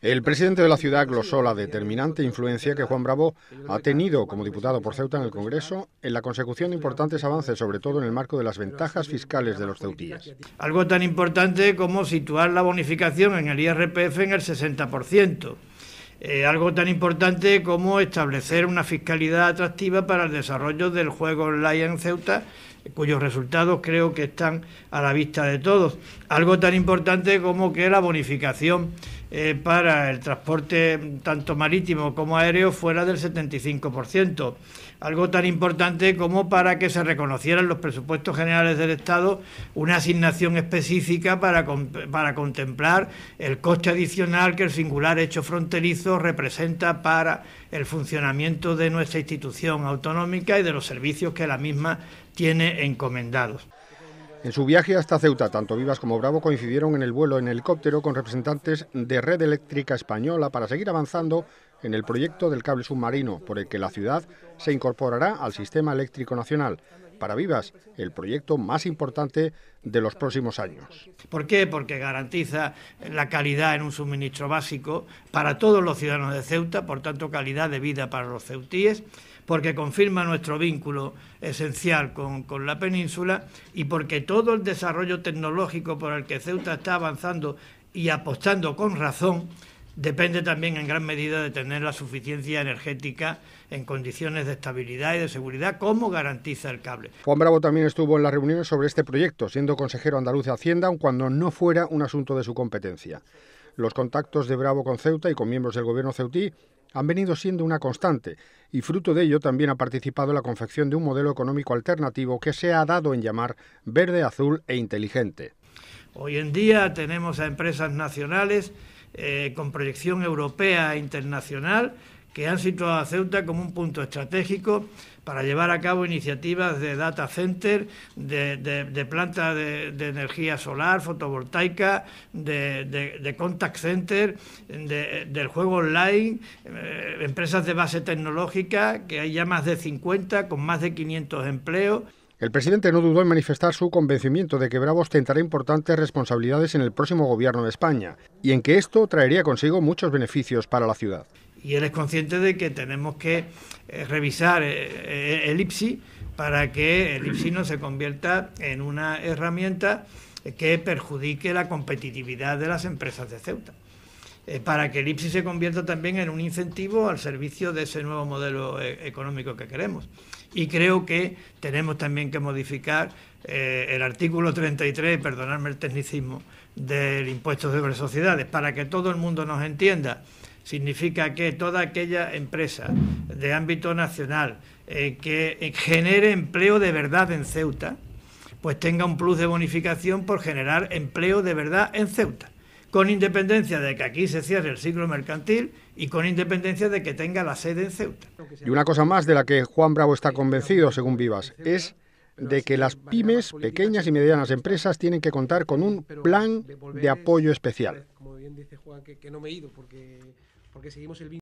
El presidente de la ciudad glosó la determinante influencia que Juan Bravo ha tenido como diputado por Ceuta en el Congreso en la consecución de importantes avances, sobre todo en el marco de las ventajas fiscales de los ceutíes. Algo tan importante como situar la bonificación en el IRPF en el 60%. Eh, algo tan importante como establecer una fiscalidad atractiva para el desarrollo del juego online en Ceuta, cuyos resultados creo que están a la vista de todos. Algo tan importante como que la bonificación eh, para el transporte tanto marítimo como aéreo fuera del 75%, algo tan importante como para que se reconocieran los presupuestos generales del Estado una asignación específica para, para contemplar el coste adicional que el singular hecho fronterizo representa para el funcionamiento de nuestra institución autonómica y de los servicios que la misma tiene encomendados. En su viaje hasta Ceuta, tanto Vivas como Bravo coincidieron en el vuelo en helicóptero con representantes de Red Eléctrica Española para seguir avanzando en el proyecto del cable submarino, por el que la ciudad se incorporará al sistema eléctrico nacional para Vivas, el proyecto más importante de los próximos años. ¿Por qué? Porque garantiza la calidad en un suministro básico para todos los ciudadanos de Ceuta, por tanto calidad de vida para los ceutíes, porque confirma nuestro vínculo esencial con, con la península y porque todo el desarrollo tecnológico por el que Ceuta está avanzando y apostando con razón Depende también en gran medida de tener la suficiencia energética en condiciones de estabilidad y de seguridad, como garantiza el cable. Juan Bravo también estuvo en las reuniones sobre este proyecto, siendo consejero andaluz de Hacienda, aun cuando no fuera un asunto de su competencia. Los contactos de Bravo con Ceuta y con miembros del gobierno ceutí han venido siendo una constante y fruto de ello también ha participado en la confección de un modelo económico alternativo que se ha dado en llamar verde, azul e inteligente. Hoy en día tenemos a empresas nacionales eh, con proyección europea e internacional que han situado a Ceuta como un punto estratégico para llevar a cabo iniciativas de data center, de, planta de de, energía solar, fotovoltaica, de, contact center, del juego online, eh, empresas de base tecnológica, que hay ya más de 50 con más de 500 empleos. El presidente no dudó en manifestar su convencimiento de que Bravo ostentará importantes responsabilidades en el próximo gobierno de España y en que esto traería consigo muchos beneficios para la ciudad. Y él es consciente de que tenemos que eh, revisar eh, eh, el IPSI para que el IPSI no se convierta en una herramienta que perjudique la competitividad de las empresas de Ceuta para que el IPSI se convierta también en un incentivo al servicio de ese nuevo modelo económico que queremos. Y creo que tenemos también que modificar eh, el artículo 33, perdonadme el tecnicismo, del impuesto sobre sociedades, para que todo el mundo nos entienda. Significa que toda aquella empresa de ámbito nacional eh, que genere empleo de verdad en Ceuta, pues tenga un plus de bonificación por generar empleo de verdad en Ceuta con independencia de que aquí se cierre el ciclo mercantil y con independencia de que tenga la sede en Ceuta. Y una cosa más de la que Juan Bravo está convencido, según Vivas, es de que las pymes, pequeñas y medianas empresas, tienen que contar con un plan de apoyo especial. porque seguimos